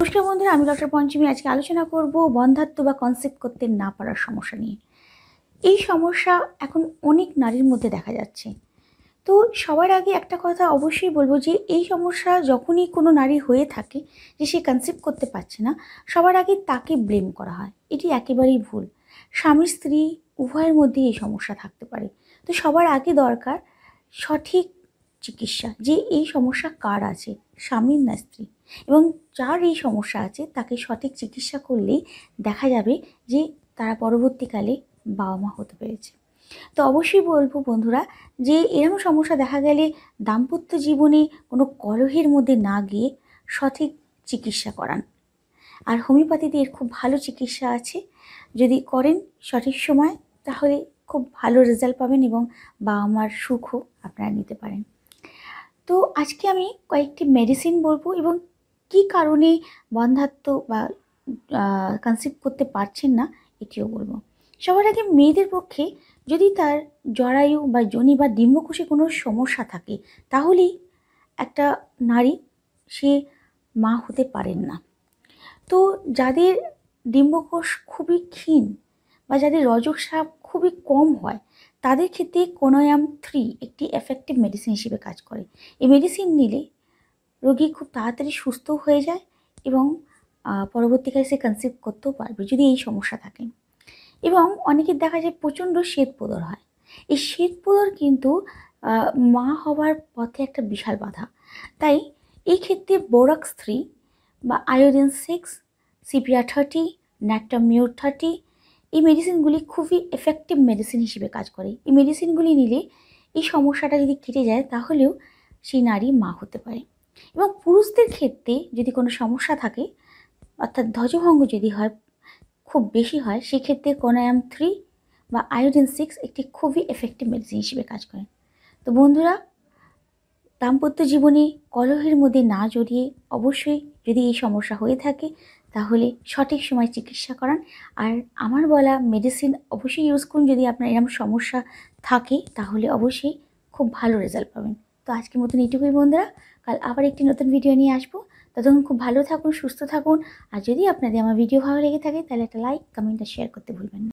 নমস্কার বন্ধুরা আমি ডক্টর পঞ্চমী আজকে আলোচনা করব বন্ধাত্ম বা কনসেপ্ট করতে না পারার সমস্যা নিয়ে এই সমস্যা এখন অনেক নারীর মধ্যে দেখা যাচ্ছে তো সবার আগে একটা কথা অবশ্যই বলবো যে এই সমস্যা যখনই কোনো নারী হয়ে থাকে যে সে কনসেপ্ট করতে পারছে না সবার আগে তাকে ব্লেম করা হয় এটি একেবারেই ভুল স্বামী স্ত্রী উভয়ের মধ্যে এই সমস্যা থাকতে পারে তো সবার আগে দরকার সঠিক চিকিৎসা যে এই সমস্যা কার আছে স্বামীর না স্ত্রী এবং যার এই সমস্যা আছে তাকে সঠিক চিকিৎসা করলেই দেখা যাবে যে তারা পরবর্তীকালে বাবা মা হতে পেরেছে তো অবশ্যই বলবো বন্ধুরা যে এরকম সমস্যা দেখা গেলে দাম্পত্য জীবনে কোনো কলহের মধ্যে না গিয়ে সঠিক চিকিৎসা করান আর হোমিওপ্যাথিতে এর খুব ভালো চিকিৎসা আছে যদি করেন সঠিক সময় তাহলে খুব ভালো রেজাল্ট পাবেন এবং বাবা মার সুখও আপনারা নিতে পারেন তো আজকে আমি কয়েকটি মেডিসিন বলবো এবং কি কারণে বন্ধাত্ম বা কনসিভ করতে পারছেন না এটিও বলবো সবার আগে মেয়েদের পক্ষে যদি তার জরায়ু বা জনি বা ডিম্বকোষে কোনো সমস্যা থাকে তাহলেই একটা নারী সে মা হতে পারেন না তো যাদের ডিম্বকোষ খুবই ক্ষীণ বা যাদের রজকসাপ খুবই কম হয় তাদের ক্ষেত্রে কোনোয়াম থ্রি একটি এফেক্টিভ মেডিসিন হিসেবে কাজ করে এই মেডিসিন নিলে রোগী খুব তাড়াতাড়ি সুস্থ হয়ে যায় এবং পরবর্তীকালে সে কনসিভ করতেও পারবে যদি এই সমস্যা থাকে এবং অনেকের দেখা যায় প্রচণ্ড শ্বেতপোদর হয় এই শ্বেতপোদর কিন্তু মা হওয়ার পথে একটা বিশাল বাধা তাই এই ক্ষেত্রে বোরাক্স থ্রি বা আয়োডিন সিক্স সিপিআর থার্টি ন্যাক্টামিউর থার্টি এই মেডিসিনগুলি খুবই এফেক্টিভ মেডিসিন হিসেবে কাজ করে এই মেডিসিনগুলি নিলে এই সমস্যাটা যদি কেটে যায় তাহলেও সেই নারী মা হতে পারে এবং পুরুষদের ক্ষেত্রে যদি কোনো সমস্যা থাকে অর্থাৎ ধ্বজভঙ্গ যদি হয় খুব বেশি হয় সেক্ষেত্রে কোনায়াম থ্রি বা আয়োডিন সিক্স একটি খুবই এফেক্টিভ মেডিসিন হিসেবে কাজ করে তো বন্ধুরা দাম্পত্য জীবনে কলহের মধ্যে না জড়িয়ে অবশ্যই যদি এই সমস্যা হয়ে থাকে তাহলে সঠিক সময় চিকিৎসা করান আর আমার বলা মেডিসিন অবশ্যই ইউজ করুন যদি আপনার এরকম সমস্যা থাকে তাহলে অবশ্যই খুব ভালো রেজাল্ট পাবেন তো আজকের মতন এইটুকুই বন্ধুরা কাল আবার একটি নতুন ভিডিও নিয়ে আসবো ততক্ষণ খুব ভালো থাকুন সুস্থ থাকুন আর যদি আপনাদের আমার ভিডিও ভালো লেগে থাকে তাহলে একটা লাইক কমেন্ট আর শেয়ার করতে ভুলবেন না